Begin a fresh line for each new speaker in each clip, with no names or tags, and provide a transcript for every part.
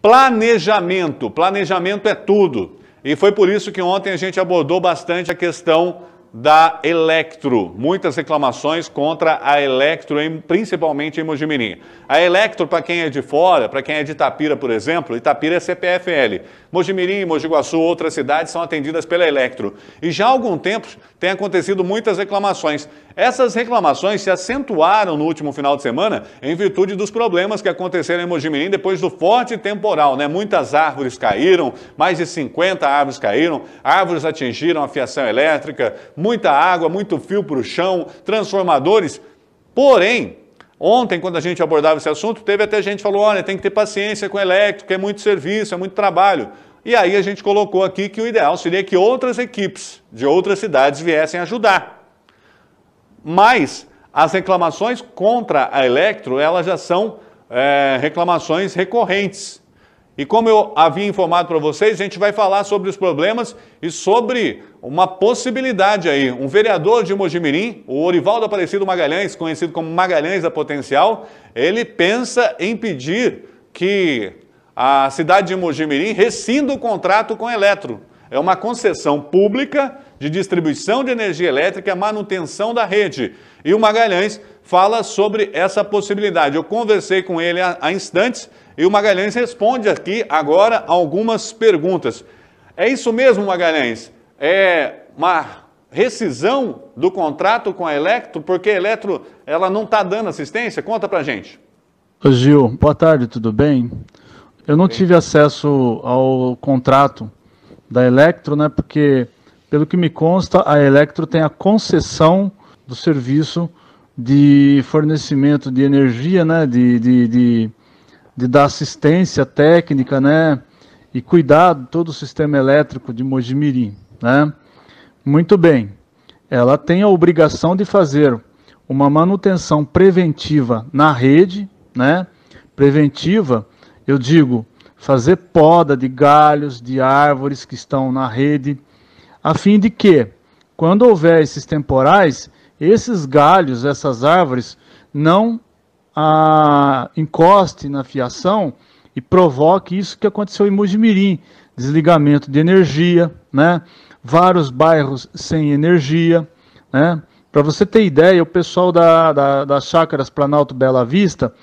Planejamento. Planejamento é tudo. E foi por isso que ontem a gente abordou bastante a questão da Electro. Muitas reclamações contra a Electro, principalmente em Mojimirim. A Electro, para quem é de fora, para quem é de Itapira, por exemplo, Itapira é CPFL. Mojimirim, Mojiguaçu, outras cidades são atendidas pela Electro. E já há algum tempo tem acontecido muitas reclamações. Essas reclamações se acentuaram no último final de semana em virtude dos problemas que aconteceram em Mojimirim depois do forte temporal. Né? Muitas árvores caíram, mais de 50 árvores caíram, árvores atingiram a fiação elétrica, muita água, muito fio para o chão, transformadores. Porém, ontem, quando a gente abordava esse assunto, teve até gente que falou: olha, tem que ter paciência com elétrico, é muito serviço, é muito trabalho. E aí a gente colocou aqui que o ideal seria que outras equipes de outras cidades viessem ajudar. Mas as reclamações contra a Electro, elas já são é, reclamações recorrentes. E como eu havia informado para vocês, a gente vai falar sobre os problemas e sobre uma possibilidade aí. Um vereador de Mojimirim, o Orivaldo Aparecido Magalhães, conhecido como Magalhães da Potencial, ele pensa em pedir que a cidade de Mojimirim rescinda o contrato com a Eletro. É uma concessão pública de distribuição de energia elétrica e a manutenção da rede. E o Magalhães fala sobre essa possibilidade. Eu conversei com ele há, instantes e o Magalhães responde aqui agora algumas perguntas. É isso mesmo, Magalhães? É uma rescisão do contrato com a Electro, porque a Electro ela não está dando assistência? Conta para gente.
Ô Gil, boa tarde, tudo bem? Eu não Sim. tive acesso ao contrato da Electro, né? Porque pelo que me consta, a Electro tem a concessão do serviço de fornecimento de energia, né, de, de, de, de dar assistência técnica, né, e cuidado todo o sistema elétrico de Mojimirim, né? Muito bem. Ela tem a obrigação de fazer uma manutenção preventiva na rede, né? Preventiva, eu digo, fazer poda de galhos, de árvores que estão na rede, a fim de que, quando houver esses temporais, esses galhos, essas árvores, não a, ah, encoste na fiação e provoque isso que aconteceu em Mujimirim, desligamento de energia, né? vários bairros sem energia. Né? Para você ter ideia, o pessoal da, da, das chácaras Planalto Bela Vista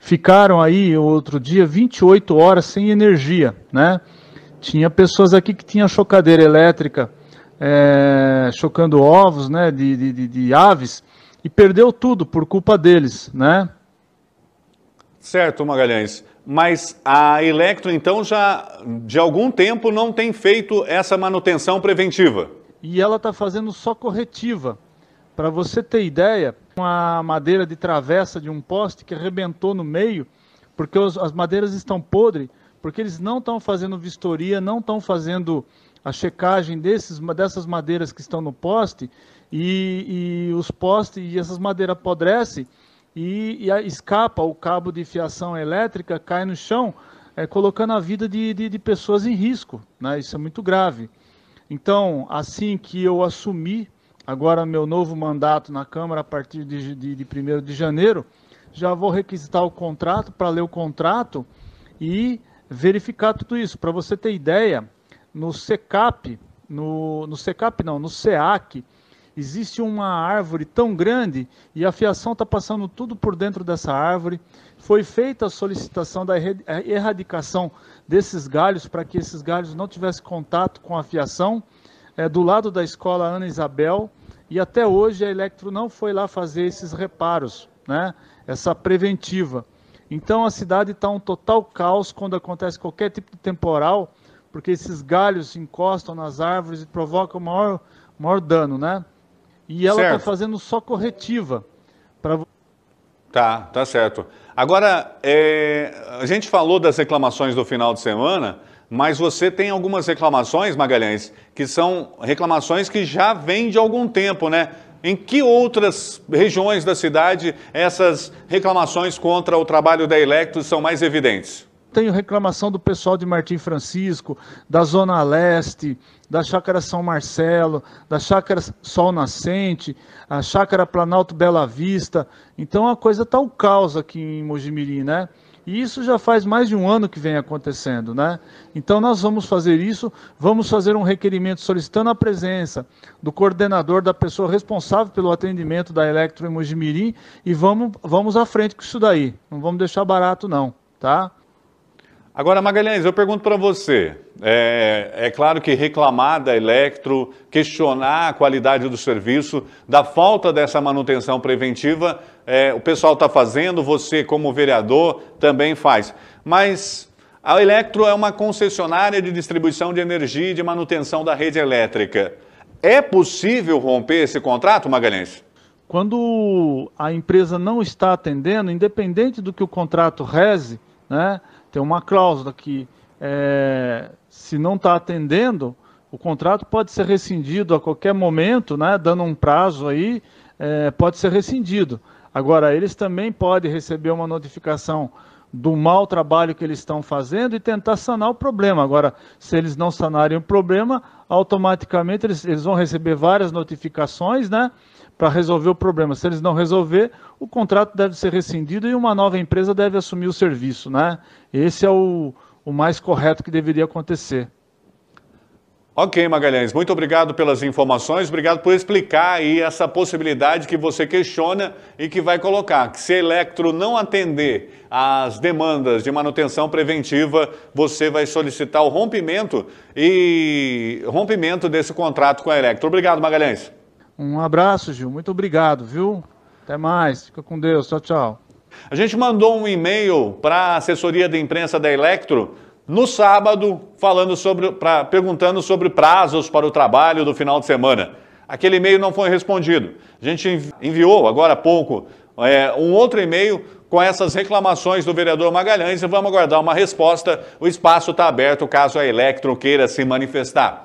ficaram aí outro dia 28 horas sem energia. Né? Tinha pessoas aqui que tinham chocadeira elétrica é, chocando ovos né, de, de, de, aves e perdeu tudo por culpa
deles, né? Certo, Magalhães. Mas a Electro, então, já de algum tempo não tem feito essa manutenção preventiva.
E ela está fazendo só corretiva. Para você ter ideia, uma madeira de travessa de um poste que arrebentou no meio, porque os, as madeiras estão podres, porque eles não estão fazendo vistoria, não estão fazendo a checagem desses, dessas madeiras que estão no poste e, e os postes e essas madeiras apodrecem e, e a, escapa o cabo de fiação elétrica, cai no chão, é, colocando a vida de, de, de pessoas em risco. Né? Isso é muito grave. Então, assim que eu assumi agora meu novo mandato na Câmara a partir de, de, de 1 de janeiro, já vou requisitar o contrato para ler o contrato e verificar tudo isso. Para você ter ideia, no SECAP, no, no SECAP não, no SEAC, existe uma árvore tão grande e a fiação está passando tudo por dentro dessa árvore. Foi feita a solicitação da erradicação desses galhos para que esses galhos não tivessem contato com a fiação. É, do lado da escola Ana Isabel e até hoje a Electro não foi lá fazer esses reparos, né? Essa preventiva. Então a cidade está um total caos quando acontece qualquer tipo de temporal porque esses galhos se encostam nas árvores e provocam maior, maior dano, né? E ela está fazendo só corretiva. Pra...
Tá, tá certo. Agora, é, a gente falou das reclamações do final de semana, mas você tem algumas reclamações, Magalhães, que são reclamações que já vêm de algum tempo, né? Em que outras regiões da cidade essas reclamações contra o trabalho da Electro são mais evidentes?
tenho reclamação do pessoal de Martim Francisco, da Zona Leste, da Chácara São Marcelo, da Chácara Sol Nascente, a Chácara Planalto Bela Vista. Então a coisa está o um caos aqui em Mojimirim, né? E isso já faz mais de um ano que vem acontecendo, né? Então nós vamos fazer isso, vamos fazer um requerimento solicitando a presença do coordenador, da pessoa responsável pelo atendimento da Electro em Mojimirim e vamos, vamos à frente com isso daí. Não vamos deixar barato não,
tá? Agora, Magalhães, eu pergunto para você. É, é, claro que reclamar da Electro, questionar a qualidade do serviço, da falta dessa manutenção preventiva, é, o pessoal está fazendo, você, como vereador, também faz. Mas a Electro é uma concessionária de distribuição de energia e de manutenção da rede elétrica. É possível romper esse contrato, Magalhães?
Quando a empresa não está atendendo, independente do que o contrato reze, né? tem uma cláusula que, é, se não está atendendo, o contrato pode ser rescindido a qualquer momento, né, dando um prazo aí, é, pode ser rescindido. Agora, eles também podem receber uma notificação do mau trabalho que eles estão fazendo e tentar sanar o problema. Agora, se eles não sanarem o problema, automaticamente eles, eles vão receber várias notificações, né? Para resolver o problema. Se eles não resolver, o contrato deve ser rescindido e uma nova empresa deve assumir o serviço, né? Esse é o, o mais correto que deveria acontecer.
Ok, Magalhães, muito obrigado pelas informações, obrigado por explicar aí essa possibilidade que você questiona e que vai colocar, que se a Electro não atender às demandas de manutenção preventiva, você vai solicitar o rompimento e rompimento desse contrato com a Electro. Obrigado, Magalhães.
Um abraço, Gil, muito obrigado, viu? Até mais, fica com Deus, tchau, tchau.
A gente mandou um e-mail para a assessoria de imprensa da Electro no sábado, falando sobre, pra, perguntando sobre prazos para o trabalho do final de semana. Aquele e-mail não foi respondido. A gente enviou agora há pouco é, um outro e-mail com essas reclamações do vereador Magalhães e vamos aguardar uma resposta. O espaço está aberto caso a Electro queira se manifestar.